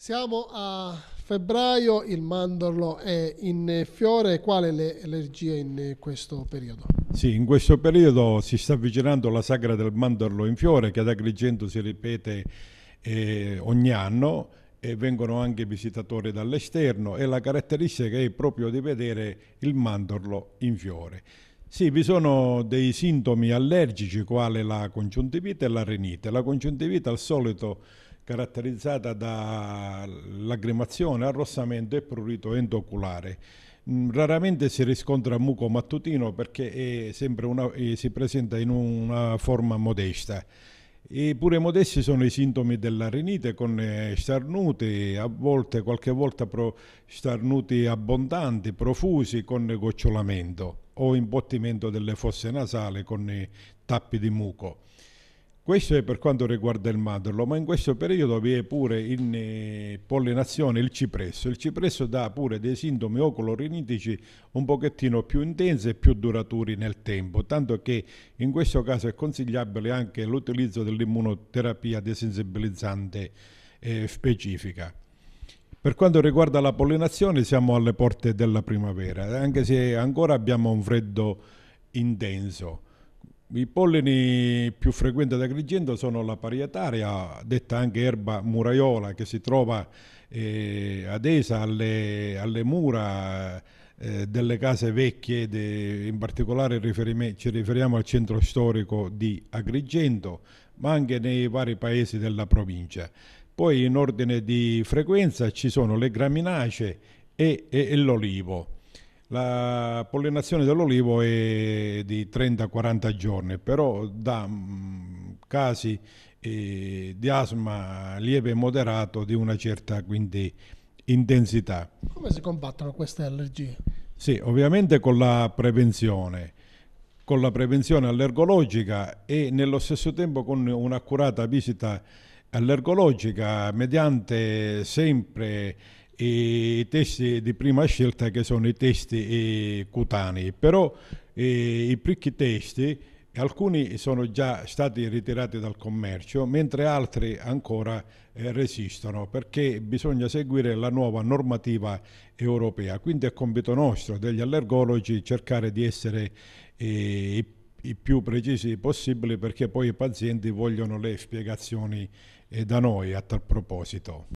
Siamo a febbraio, il mandorlo è in fiore, qual è l'allergia in questo periodo? Sì, in questo periodo si sta avvicinando la sagra del mandorlo in fiore che ad Agrigento si ripete eh, ogni anno e vengono anche visitatori dall'esterno e la caratteristica è proprio di vedere il mandorlo in fiore. Sì, vi sono dei sintomi allergici quale la congiuntivite e la renite. La congiuntivite al solito caratterizzata da lagrimazione, arrossamento e prurito endoculare. Mm, raramente si riscontra muco mattutino perché una, si presenta in una forma modesta. Eppure modesti sono i sintomi della rinite con eh, starnuti, a volte, qualche volta pro, starnuti abbondanti, profusi con gocciolamento o imbottimento delle fosse nasali con eh, tappi di muco. Questo è per quanto riguarda il mandorlo, ma in questo periodo vi è pure in eh, pollinazione il cipresso. Il cipresso dà pure dei sintomi oculorinitici un pochettino più intensi e più duraturi nel tempo, tanto che in questo caso è consigliabile anche l'utilizzo dell'immunoterapia desensibilizzante eh, specifica. Per quanto riguarda la pollinazione siamo alle porte della primavera, anche se ancora abbiamo un freddo intenso i pollini più frequenti ad Agrigento sono la parietaria, detta anche erba muraiola, che si trova eh, adesa alle, alle mura eh, delle case vecchie, de, in particolare ci riferiamo al centro storico di Agrigento, ma anche nei vari paesi della provincia. Poi in ordine di frequenza ci sono le graminacee e, e, e l'olivo. La pollinazione dell'olivo è di 30-40 giorni, però da mm, casi eh, di asma lieve e moderato di una certa quindi, intensità. Come si combattono queste allergie? Sì, ovviamente con la prevenzione con la prevenzione allergologica e nello stesso tempo con un'accurata visita allergologica mediante sempre i testi di prima scelta che sono i testi eh, cutanei, però eh, i picchi testi alcuni sono già stati ritirati dal commercio, mentre altri ancora eh, resistono perché bisogna seguire la nuova normativa europea. Quindi è compito nostro, degli allergologi, cercare di essere i più precisi possibili perché poi i pazienti vogliono le spiegazioni da noi a tal proposito.